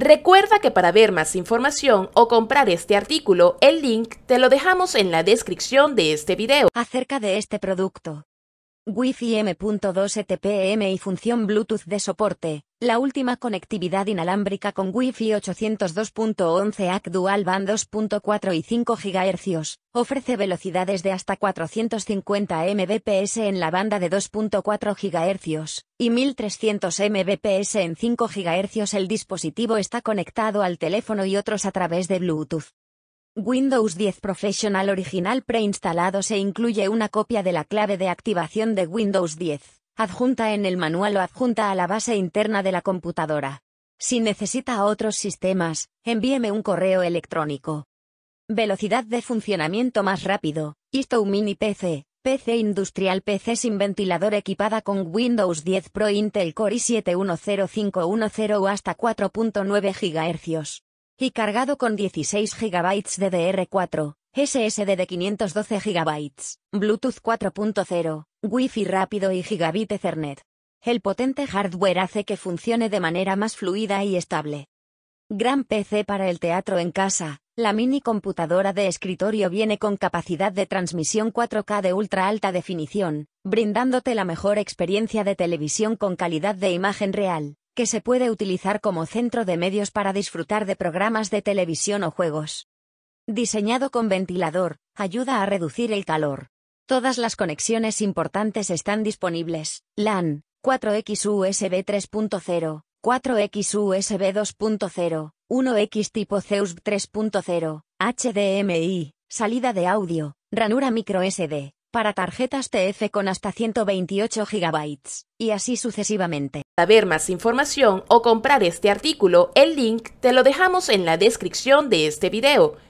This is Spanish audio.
Recuerda que para ver más información o comprar este artículo, el link te lo dejamos en la descripción de este video. Acerca de este producto. Wi-Fi M.2 y función Bluetooth de soporte. La última conectividad inalámbrica con Wi-Fi 802.11 AC Dual Band 2.4 y 5 GHz ofrece velocidades de hasta 450 Mbps en la banda de 2.4 GHz y 1300 Mbps en 5 GHz. El dispositivo está conectado al teléfono y otros a través de Bluetooth. Windows 10 Professional original preinstalado se incluye una copia de la clave de activación de Windows 10 adjunta en el manual o adjunta a la base interna de la computadora. Si necesita otros sistemas, envíeme un correo electrónico. Velocidad de funcionamiento más rápido. Isto Mini PC, PC industrial PC sin ventilador equipada con Windows 10 Pro Intel Core i7-10510 o hasta 4.9 GHz. Y cargado con 16 GB de DR4, SSD de 512 GB, Bluetooth 4.0, Wi-Fi rápido y Gigabit Ethernet. El potente hardware hace que funcione de manera más fluida y estable. Gran PC para el teatro en casa, la mini computadora de escritorio viene con capacidad de transmisión 4K de ultra alta definición, brindándote la mejor experiencia de televisión con calidad de imagen real, que se puede utilizar como centro de medios para disfrutar de programas de televisión o juegos. Diseñado con ventilador, ayuda a reducir el calor. Todas las conexiones importantes están disponibles. LAN, 4X USB 3.0, 4X USB 2.0, 1X tipo Zeus 3.0, HDMI, salida de audio, ranura micro SD, para tarjetas TF con hasta 128 GB, y así sucesivamente. Para ver más información o comprar este artículo, el link te lo dejamos en la descripción de este video.